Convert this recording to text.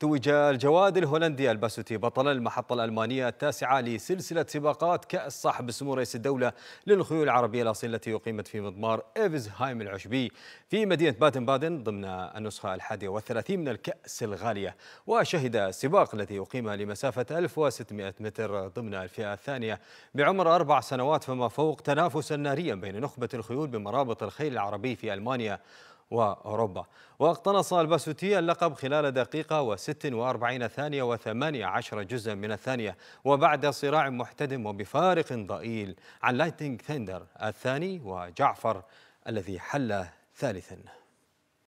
توج الجواد الهولندي الباسوتي بطل المحطة الألمانية التاسعة لسلسلة سباقات كأس صاحب سمو رئيس الدولة للخيول العربية الأصيلة التي أقيمت في مضمار إيفزهايم العشبي في مدينة بادن بادن ضمن النسخة الحادية والثلاثين من الكأس الغالية وشهد السباق الذي أقيم لمسافة 1600 متر ضمن الفئة الثانية بعمر أربع سنوات فما فوق تنافسا ناريا بين نخبة الخيول بمرابط الخيل العربي في ألمانيا وأوروبا واقتنص الباسوتي اللقب خلال دقيقة و46 ثانية و18 جزءا من الثانية وبعد صراع محتدم وبفارق ضئيل عن لايتنج ثندر الثاني وجعفر الذي حل ثالثا